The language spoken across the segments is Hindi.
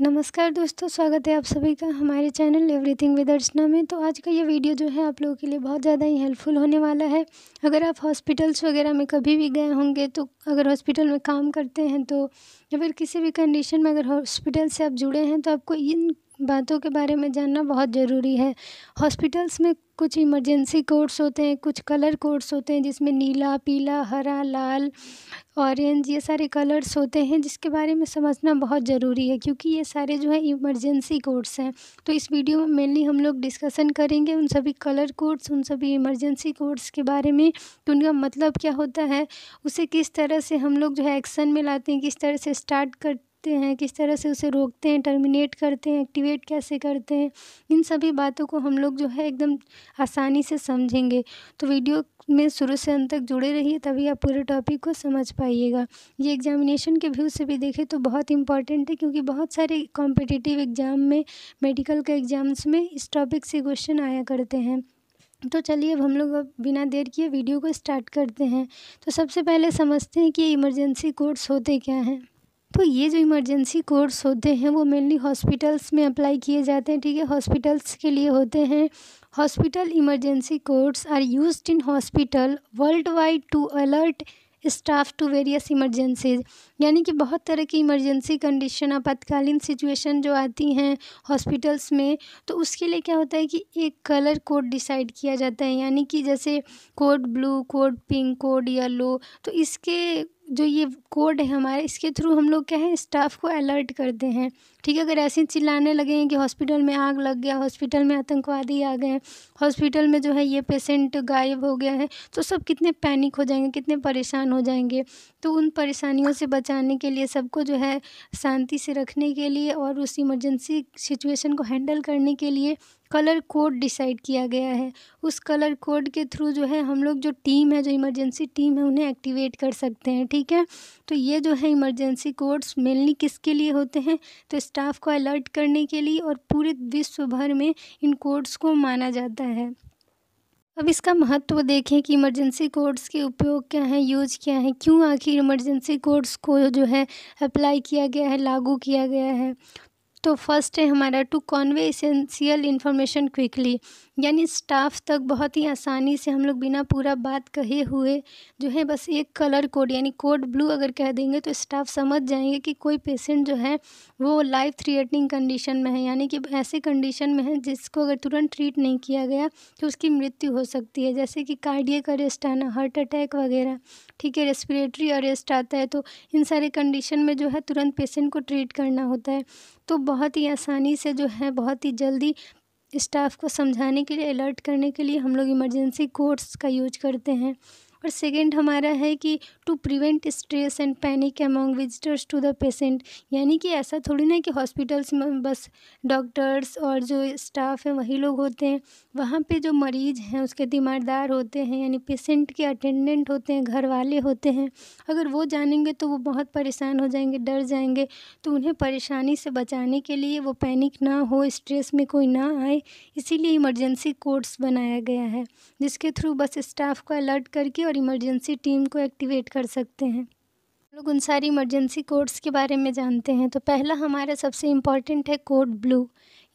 नमस्कार दोस्तों स्वागत है आप सभी का हमारे चैनल एवरीथिंग विद अर्चना में तो आज का ये वीडियो जो है आप लोगों के लिए बहुत ज़्यादा ही हेल्पफुल होने वाला है अगर आप हॉस्पिटल्स वगैरह में कभी भी गए होंगे तो अगर हॉस्पिटल में काम करते हैं तो या फिर किसी भी कंडीशन में अगर हॉस्पिटल से आप जुड़े हैं तो आपको इन बातों के बारे में जानना बहुत ज़रूरी है हॉस्पिटल्स में कुछ इमरजेंसी कोड्स होते हैं कुछ कलर कोड्स होते हैं जिसमें नीला पीला हरा लाल ऑरेंज ये सारे कलर्स होते हैं जिसके बारे में समझना बहुत ज़रूरी है क्योंकि ये सारे जो है इमरजेंसी कोड्स हैं तो इस वीडियो में मेनली हम लोग डिस्कसन करेंगे उन सभी कलर कोड्स उन सभी इमरजेंसी कोड्स के बारे में कि उनका मतलब क्या होता है उसे किस तरह से हम लोग जो है एक्शन में लाते हैं किस तरह से स्टार्ट कर रोकते हैं किस तरह से उसे रोकते हैं टर्मिनेट करते हैं एक्टिवेट कैसे करते हैं इन सभी बातों को हम लोग जो है एकदम आसानी से समझेंगे तो वीडियो में शुरू से अंत तक जुड़े रहिए तभी आप पूरे टॉपिक को समझ पाइएगा ये एग्जामिनेशन के व्यू से भी देखें तो बहुत इंपॉर्टेंट है क्योंकि बहुत सारे कॉम्पिटिटिव एग्ज़ाम में मेडिकल के एग्ज़ाम्स में इस टॉपिक से क्वेश्चन आया करते हैं तो चलिए अब हम लोग अब बिना देर किए वीडियो को स्टार्ट करते हैं तो सबसे पहले समझते हैं कि इमरजेंसी कोड्स होते क्या हैं तो ये जो इमरजेंसी कोर्स होते हैं वो मेनली हॉस्पिटल्स में अप्लाई किए जाते हैं ठीक है हॉस्पिटल्स के लिए होते हैं hospital emergency course are use in hospital worldwide to alert staff to various emergencies यानी कि बहुत तरह की इमरजेंसी कंडीशन आपातकालीन सिचुएशन जो आती हैं हॉस्पिटल्स में तो उसके लिए क्या होता है कि एक कलर कोड डिसाइड किया जाता है यानी कि जैसे code blue code pink code yellow तो इसके जो ये कोड है हमारे इसके थ्रू हम लोग क्या है स्टाफ को अलर्ट करते हैं ठीक है अगर ऐसे चिल्लाने लगे हैं कि हॉस्पिटल में आग लग गया हॉस्पिटल में आतंकवादी आ गए हॉस्पिटल में जो है ये पेशेंट गायब हो गया है तो सब कितने पैनिक हो जाएंगे कितने परेशान हो जाएंगे तो उन परेशानियों से बचाने के लिए सबको जो है शांति से रखने के लिए और उस इमरजेंसी सिचुएशन को हैंडल करने के लिए कलर कोड डिसाइड किया गया है उस कलर कोड के थ्रू जो है हम लोग जो टीम है जो इमरजेंसी टीम है उन्हें एक्टिवेट कर सकते हैं ठीक है तो ये जो है इमरजेंसी कोड्स मेनली किसके लिए होते हैं तो स्टाफ को अलर्ट करने के लिए और पूरे विश्व भर में इन कोड्स को माना जाता है अब इसका महत्व देखें कि इमरजेंसी कोड्स के उपयोग क्या हैं यूज क्या हैं क्यों आखिर इमरजेंसी कोड्स को जो है अप्लाई किया गया है लागू किया गया है तो फर्स्ट है हमारा to convey essential information quickly यानी स्टाफ तक बहुत ही आसानी से हम लोग बिना पूरा बात कहे हुए जो है बस एक कलर कोड यानी कोड ब्लू अगर कह देंगे तो स्टाफ समझ जाएंगे कि कोई पेशेंट जो है वो लाइफ थ्रिएटनिंग कंडीशन में है यानी कि ऐसे कंडीशन में है जिसको अगर तुरंत ट्रीट नहीं किया गया तो उसकी मृत्यु हो सकती है जैसे कि कार्डियक अरेस्ट आना हार्ट अटैक वगैरह ठीक है रेस्पिरेटरी अरेस्ट आता है तो इन सारे कंडीशन में जो है तुरंत पेशेंट को ट्रीट करना होता है तो बहुत ही आसानी से जो है बहुत ही जल्दी स्टाफ को समझाने के लिए अलर्ट करने के लिए हम लोग इमरजेंसी कोड्स का यूज करते हैं और सेकेंड हमारा है कि to prevent stress and panic among visitors to the patient यानी कि ऐसा थोड़ी ना कि हॉस्पिटल्स में बस डॉक्टर्स और जो स्टाफ हैं वही लोग होते हैं वहाँ पे जो मरीज़ हैं उसके तीमारदार होते हैं यानी पेशेंट के अटेंडेंट होते हैं घर वाले होते हैं अगर वो जानेंगे तो वो बहुत परेशान हो जाएंगे डर जाएंगे तो उन्हें परेशानी से बचाने के लिए वो पैनिक ना हो स्ट्रेस में कोई ना आए इसीलिए इमरजेंसी कोड्स बनाया गया है जिसके थ्रू बस स्टाफ को अलर्ट करके और इमरजेंसी टीम को एक्टिवेट कर सकते हैं लोग उन सारी इमरजेंसी कोड्स के बारे में जानते हैं तो पहला हमारा सबसे इम्पॉर्टेंट है कोड ब्लू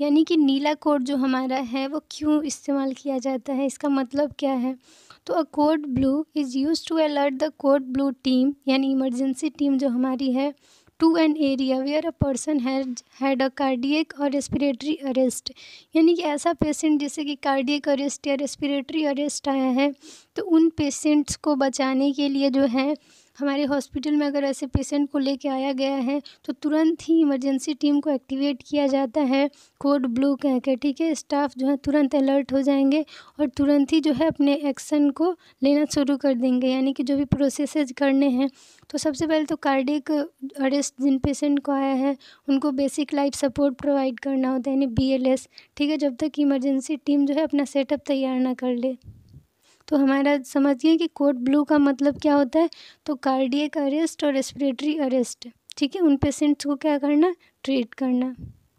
यानी कि नीला कोड जो हमारा है वो क्यों इस्तेमाल किया जाता है इसका मतलब क्या है तो a code blue is use to alert the code blue team यानी इमरजेंसी टीम जो हमारी है to an area where a person had a cardiac और रेस्पिरेटरी अरेस्ट यानी कि ऐसा पेशेंट जैसे कि कार्डियक अरेस्ट या रेस्पिरेटरी अरेस्ट आया है तो उन पेशेंट्स को बचाने के लिए जो है हमारे हॉस्पिटल में अगर ऐसे पेशेंट को लेके आया गया है तो तुरंत ही इमरजेंसी टीम को एक्टिवेट किया जाता है कोड ब्लू कह के ठीक है स्टाफ जो है तुरंत अलर्ट हो जाएंगे और तुरंत ही जो है अपने एक्शन को लेना शुरू कर देंगे यानी कि जो भी प्रोसेस करने हैं तो सबसे पहले तो कार्डिक अरेस्ट जिन पेशेंट को आया है उनको बेसिक लाइफ सपोर्ट प्रोवाइड करना होता है यानी बी ठीक है जब तक इमरजेंसी टीम जो है अपना सेटअप तैयार ना कर ले तो हमारा समझिए कि कोड ब्लू का मतलब क्या होता है तो कार्डियक अरेस्ट और रेस्पिरेटरी अरेस्ट ठीक है उन पेशेंट्स को क्या करना ट्रीट करना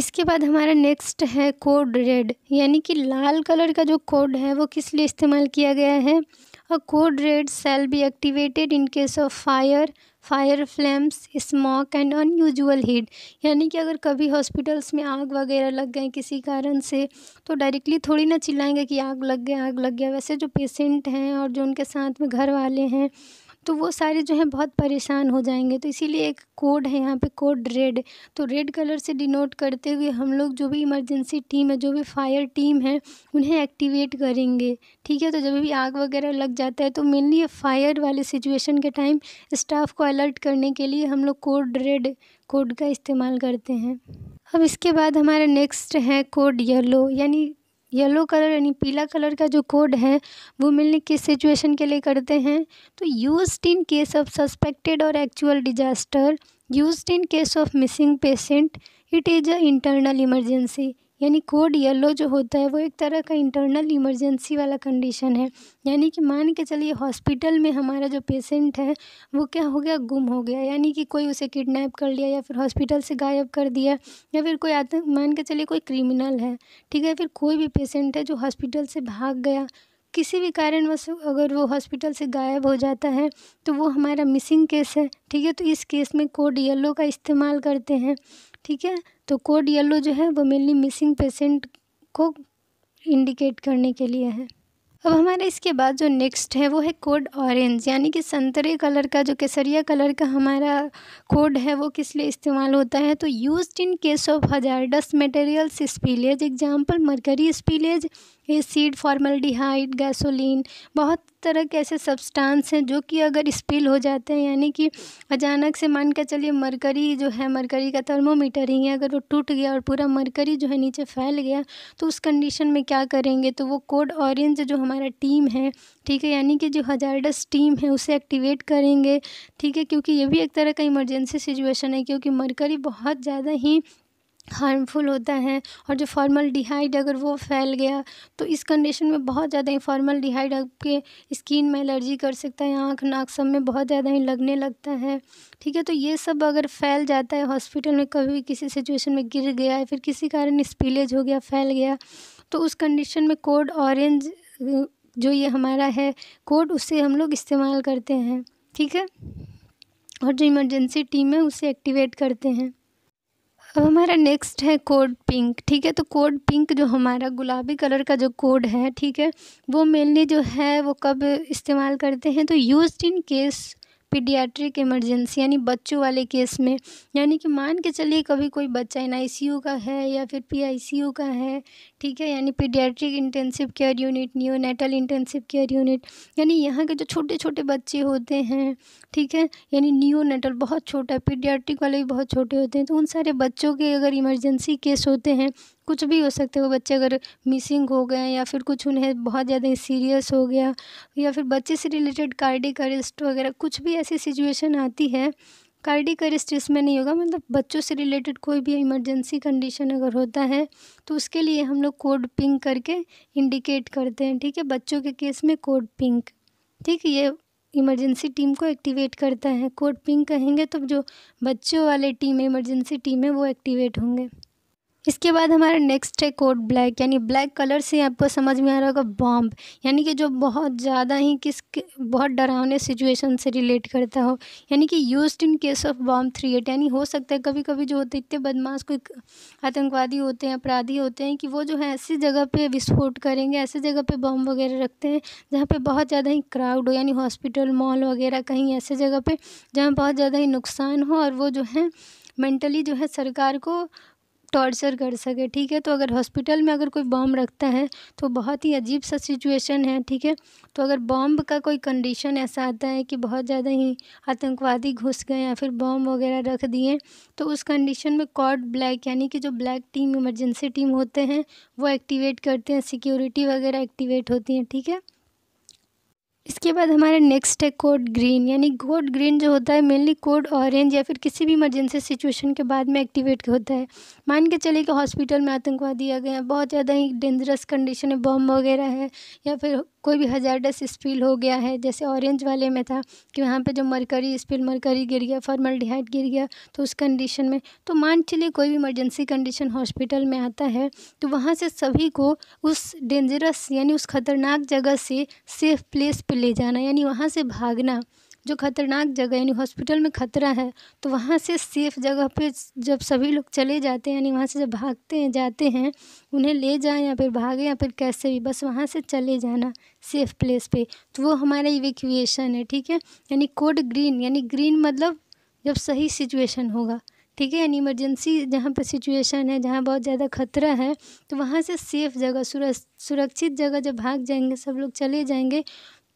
इसके बाद हमारा नेक्स्ट है कोड रेड यानी कि लाल कलर का जो कोड है वो किस लिए इस्तेमाल किया गया है A code red shall be activated in case of fire, fire flames smoke and unusual heat यानी कि अगर कभी हॉस्पिटल्स में आग वगैरह लग गए किसी कारण से तो डायरेक्टली थोड़ी ना चिल्लाएंगे कि आग लग गया आग लग गया वैसे जो पेशेंट हैं और जो उनके साथ में घर वाले हैं तो वो सारे जो हैं बहुत परेशान हो जाएंगे तो इसीलिए एक कोड है यहाँ पे कोड रेड तो रेड कलर से डिनोट करते हुए हम लोग जो भी इमरजेंसी टीम है जो भी फायर टीम है उन्हें एक्टिवेट करेंगे ठीक है तो जब भी आग वगैरह लग जाता है तो मेनली फायर वाले सिचुएशन के टाइम स्टाफ को अलर्ट करने के लिए हम लोग कोड रेड कोड का इस्तेमाल करते हैं अब इसके बाद हमारा नेक्स्ट है कोड येलो यानी येलो कलर यानी पीला कलर का जो कोड है वो मिलने किस सिचुएशन के लिए करते हैं तो use in case of suspected और actual disaster use in case of missing patient it is a internal emergency यानी कोड येलो जो होता है वो एक तरह का इंटरनल इमरजेंसी वाला कंडीशन है यानी कि मान के चलिए हॉस्पिटल में हमारा जो पेशेंट है वो क्या हो गया गुम हो गया यानी कि कोई उसे किडनैप कर लिया या फिर हॉस्पिटल से गायब कर दिया या फिर कोई आतंक मान के चलिए कोई क्रिमिनल है ठीक है फिर कोई भी पेशेंट है जो हॉस्पिटल से भाग गया किसी भी कारणवश अगर वो हॉस्पिटल से गायब हो जाता है तो वो हमारा मिसिंग केस है ठीक है तो इस केस में कोड येलो का इस्तेमाल करते हैं ठीक है तो कोड येलो जो है वो मेनली मिसिंग पेशेंट को इंडिकेट करने के लिए है अब हमारे इसके बाद जो नेक्स्ट है वो है कोड ऑरेंज यानी कि संतरे कलर का जो केसरिया कलर का हमारा कोड है वो किस लिए इस्तेमाल होता है तो used in case of hazardous materials spillage example mercury spillage acid formaldehyde gasoline बहुत तरह के ऐसे सब्सटेंस हैं जो कि अगर स्पिल हो जाते हैं यानी कि अचानक से मान के चलिए मरकरी जो है मरकरी का थर्मोमीटर ही है अगर वो टूट गया और पूरा मरकरी जो है नीचे फैल गया तो उस कंडीशन में क्या करेंगे तो वो कोड ऑरेंज जो हमारा टीम है ठीक है यानी कि जो हजारडस टीम है उसे एक्टिवेट करेंगे ठीक है क्योंकि ये भी एक तरह का इमरजेंसी सिचुएशन है क्योंकि मरकरी बहुत ज़्यादा ही हार्मफुल होता है और जो फॉर्मल डिहाइड अगर वो फैल गया तो इस कंडीशन में बहुत ज़्यादा ही फॉर्मल डिहाइड आपके स्किन में एलर्जी कर सकता है आँख नाक सब में बहुत ज़्यादा ही लगने लगता है ठीक है तो ये सब अगर फैल जाता है हॉस्पिटल में कभी किसी सिचुएशन में गिर गया या फिर किसी कारण स्पिलेज हो गया फैल गया तो उस कंडीशन में कोड ऑरेंज जो ये हमारा है कोड उससे हम लोग इस्तेमाल करते हैं ठीक है और जो इमरजेंसी टीम है उसे एक्टिवेट करते हैं अब हमारा नेक्स्ट है कोड पिंक ठीक है तो कोड पिंक जो हमारा गुलाबी कलर का जो कोड है ठीक है वो मेनली जो है वो कब इस्तेमाल करते हैं तो use in case paediatric emergency यानी बच्चों वाले केस में यानी कि मान के चलिए कभी कोई बच्चा एन आई सी यू का है या फिर पी आई सी यू का है ठीक है यानी paediatric intensive care unit neonatal intensive care unit यानी यहाँ के जो छोटे छोटे बच्चे होते हैं ठीक है यानी न्यूनेटल बहुत छोटा पीडियाट्रिक वाले भी बहुत छोटे होते हैं तो उन सारे बच्चों के अगर इमरजेंसी केस होते हैं कुछ भी हो सकते वो बच्चे अगर मिसिंग हो गए या फिर कुछ उन्हें बहुत ज़्यादा सीरियस हो गया या फिर बच्चे से रिलेटेड कार्डिक अरेस्ट वगैरह कुछ भी ऐसी सिचुएशन आती है कार्डिक अरेस्ट इसमें नहीं होगा मतलब बच्चों से रिलेटेड कोई भी इमरजेंसी कंडीशन अगर होता है तो उसके लिए हम लोग कोड पिंक करके इंडिकेट करते हैं ठीक है बच्चों के केस में कोड पिंक ठीक है ये इमरजेंसी टीम को एक्टिवेट करता है कोड पिंक कहेंगे तो जो बच्चों वाले टीम इमरजेंसी टीम है वो एक्टिवेट होंगे इसके बाद हमारा नेक्स्ट है कोड ब्लैक यानी ब्लैक कलर से आपको समझ में आ रहा होगा बॉम्ब यानी कि जो बहुत ज़्यादा ही किस बहुत डरावने सिचुएशन से रिलेट करता हो यानी कि use in case of bomb threat यानी हो सकता है कभी कभी जो होते इतने बदमाश कोई आतंकवादी होते हैं अपराधी होते हैं कि वो जो है ऐसी जगह पर विस्फोट करेंगे ऐसी जगह पर बॉम्ब वगैरह रखते हैं जहाँ पर बहुत ज़्यादा ही क्राउड हो यानी हॉस्पिटल मॉल वगैरह कहीं ऐसे जगह पर जहाँ बहुत ज़्यादा ही नुकसान हो और वो जो है मेंटली जो है सरकार को टॉर्चर कर सके ठीक है तो अगर हॉस्पिटल में अगर कोई बॉम्ब रखता है तो बहुत ही अजीब सा सिचुएशन है ठीक है तो अगर बॉम्ब का कोई कंडीशन ऐसा आता है कि बहुत ज़्यादा ही आतंकवादी घुस गए या फिर बॉम्ब वगैरह रख दिए तो उस कंडीशन में कॉड ब्लैक यानी कि जो ब्लैक टीम इमरजेंसी टीम होते हैं वो एक्टिवेट करते हैं सिक्योरिटी वगैरह एक्टिवेट होती हैं ठीक है थीके? इसके बाद हमारा नेक्स्ट है कोड ग्रीन यानी कोड ग्रीन जो होता है मेनली कोड ऑरेंज या फिर किसी भी इमरजेंसी सिचुएशन के बाद में एक्टिवेट होता है मान के चले कि हॉस्पिटल में आतंकवादी आ गए हैं बहुत ज़्यादा ही डेंजरस कंडीशन है बॉम्ब वगैरह है या फिर कोई भी हजारडस स्पिल हो गया है जैसे ऑरेंज वाले में था कि वहाँ पर जो मरकरी स्पिल मरकरी गिर गया फॉर्मल गिर गया तो उस कंडीशन में तो मान चलिए कोई भी इमरजेंसी कंडीशन हॉस्पिटल में आता है तो वहाँ से सभी को उस डेंजरस यानी उस खतरनाक जगह से सेफ प्लेस पर ले जाना यानी वहाँ से भागना जो खतरनाक जगह यानी हॉस्पिटल में खतरा है तो वहाँ से सेफ़ जगह पे जब सभी लोग चले जाते हैं यानी वहाँ से जब भागते हैं जाते हैं उन्हें ले जाएं या फिर भागें या फिर कैसे भी बस वहाँ से चले जाना सेफ़ प्लेस पे तो वो हमारा इवेक्यूएशन है ठीक है यानी कोड ग्रीन यानी ग्रीन मतलब जब सही सिचुएशन होगा ठीक है यानी इमरजेंसी जहाँ पर सिचुएशन है जहाँ बहुत ज़्यादा खतरा है तो वहाँ से सेफ़ जगह सुरक्षित जगह जब भाग जाएंगे सब लोग चले जाएंगे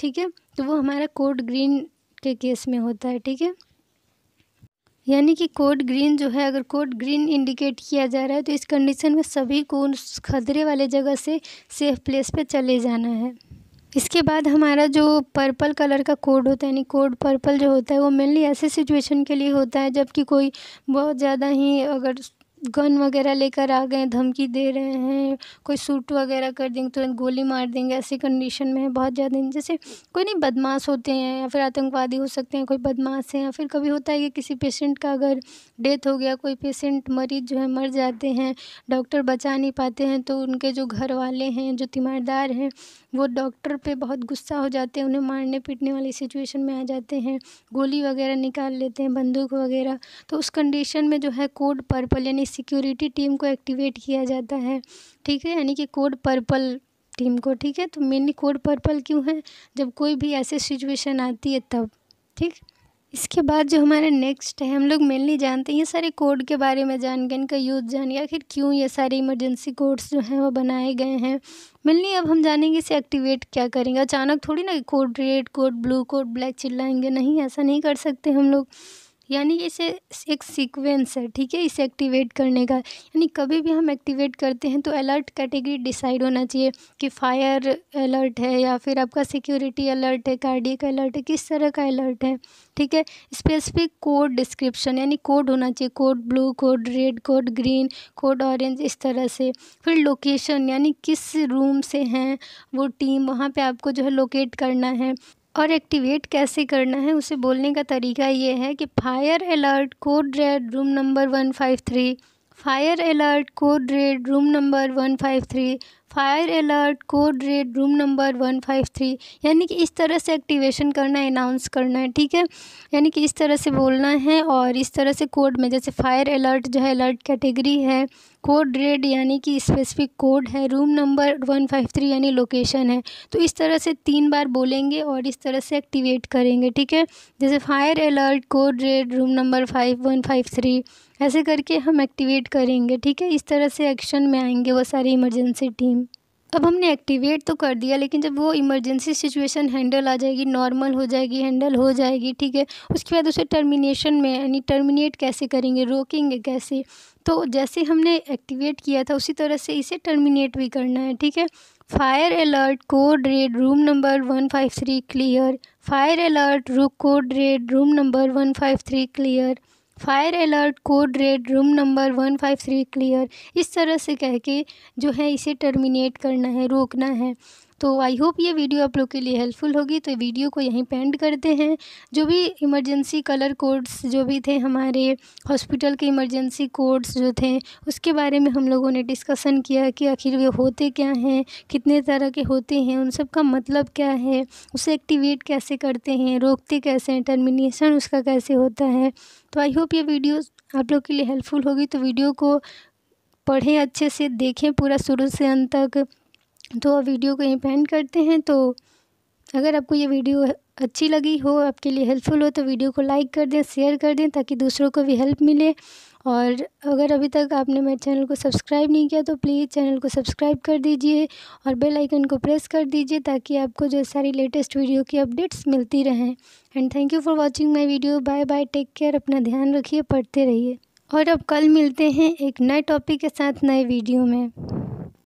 ठीक है तो वो हमारा कोड ग्रीन के केस में होता है ठीक है यानी कि कोड ग्रीन जो है अगर कोड ग्रीन इंडिकेट किया जा रहा है तो इस कंडीशन में सभी को उस खतरे वाले जगह से सेफ प्लेस पे चले जाना है इसके बाद हमारा जो पर्पल कलर का कोड होता है यानी कोड पर्पल जो होता है वो मेनली ऐसे सिचुएशन के लिए होता है जबकि कोई बहुत ज़्यादा ही अगर गन वगैरह लेकर आ गए धमकी दे रहे हैं कोई सूट वगैरह कर देंगे तुरंत गोली मार देंगे ऐसी कंडीशन में है बहुत ज़्यादा जैसे कोई नहीं बदमाश होते हैं या फिर आतंकवादी हो सकते हैं कोई बदमाश हैं या फिर कभी होता है कि किसी पेशेंट का अगर डेथ हो गया कोई पेशेंट मरीज जो है मर जाते हैं डॉक्टर बचा नहीं पाते हैं तो उनके जो घर वाले हैं जो तीमारदार हैं वो डॉक्टर पे बहुत गुस्सा हो जाते हैं उन्हें मारने पीटने वाली सिचुएशन में आ जाते हैं गोली वगैरह निकाल लेते हैं बंदूक वगैरह तो उस कंडीशन में जो है कोड पर्पल यानी सिक्योरिटी टीम को एक्टिवेट किया जाता है ठीक है यानी कि कोड पर्पल टीम को ठीक है तो मेनली कोड पर्पल क्यों है जब कोई भी ऐसे सिचुएशन आती है तब ठीक इसके बाद जो हमारा नेक्स्ट है हम लोग मेनली जानते हैं ये सारे कोड के बारे में जान गए इनका यूज़ जान गया आखिर क्यों ये सारे इमरजेंसी कोड्स जो हैं वो बनाए गए हैं मेनली अब हम जानेंगे इसे एक्टिवेट क्या करेंगे अचानक थोड़ी ना code red code blue code black चिल्लाएंगे नहीं ऐसा नहीं कर सकते हम लोग यानी इसे एक सीक्वेंस है ठीक है इसे एक्टिवेट करने का यानी कभी भी हम एक्टिवेट करते हैं तो अलर्ट कैटेगरी डिसाइड होना चाहिए कि फायर अलर्ट है या फिर आपका सिक्योरिटी अलर्ट है कार्डियक अलर्ट है किस तरह का अलर्ट है ठीक है स्पेसिफिक कोड डिस्क्रिप्शन यानी कोड होना चाहिए code blue code red code green code orange इस तरह से फिर लोकेशन यानी किस रूम से हैं वो टीम वहाँ पर आपको जो है लोकेट करना है और एक्टिवेट कैसे करना है उसे बोलने का तरीका ये है कि fire alert code red room number one five three fire alert code red room number one five three fire alert code red room number one five three यानी कि इस तरह से एक्टिवेशन करना है अनाउंस करना है ठीक है यानी कि इस तरह से बोलना है और इस तरह से कोड में जैसे फायर अलर्ट जो है अलर्ट कैटेगरी है कोड रेड यानी कि स्पेसिफिक कोड है room number one five three यानी लोकेशन है तो इस तरह से तीन बार बोलेंगे और इस तरह से एक्टिवेट करेंगे ठीक है जैसे fire alert code red room number five one five three ऐसे करके हम एक्टिवेट करेंगे ठीक है इस तरह से एक्शन में आएंगे वो सारी इमरजेंसी टीम अब हमने एक्टिवेट तो कर दिया लेकिन जब वो इमरजेंसी सिचुएशन हैंडल आ जाएगी नॉर्मल हो जाएगी हैंडल हो जाएगी ठीक है उसके बाद उसे टर्मिनेशन में यानी टर्मिनेट कैसे करेंगे रोकेंगे कैसे तो जैसे हमने एक्टिवेट किया था उसी तरह से इसे टर्मिनेट भी करना है ठीक है fire alert code red room number one five three clear fire alert रूक code red room number one five three clear fire alert code red room number one five three clear इस तरह से कह के जो है इसे टर्मिनेट करना है रोकना है तो आई होप ये वीडियो आप लोग के लिए हेल्पफुल होगी तो वीडियो को यहीं पेंड करते हैं जो भी इमरजेंसी कलर कोड्स जो भी थे हमारे हॉस्पिटल के इमरजेंसी कोड्स जो थे उसके बारे में हम लोगों ने डिस्कसन किया कि आखिर वे होते क्या हैं कितने तरह के होते हैं उन सब का मतलब क्या है उसे एक्टिवेट कैसे करते हैं रोकते कैसे हैं टर्मिनेशन उसका कैसे होता है तो आई होप ये वीडियो आप लोग के लिए हेल्पफुल होगी तो वीडियो को पढ़ें अच्छे से देखें पूरा शुरू से अंत तक तो वीडियो को यहीं पेंड करते हैं तो अगर आपको ये वीडियो अच्छी लगी हो आपके लिए हेल्पफुल हो तो वीडियो को लाइक कर दें शेयर कर दें ताकि दूसरों को भी हेल्प मिले और अगर अभी तक आपने मेरे चैनल को सब्सक्राइब नहीं किया तो प्लीज़ चैनल को सब्सक्राइब कर दीजिए और बेल आइकन को प्रेस कर दीजिए ताकि आपको जो सारी लेटेस्ट वीडियो की अपडेट्स मिलती रहें and thank you for watching my video bye bye take care अपना ध्यान रखिए पढ़ते रहिए और अब कल मिलते हैं एक नए टॉपिक के साथ नए वीडियो में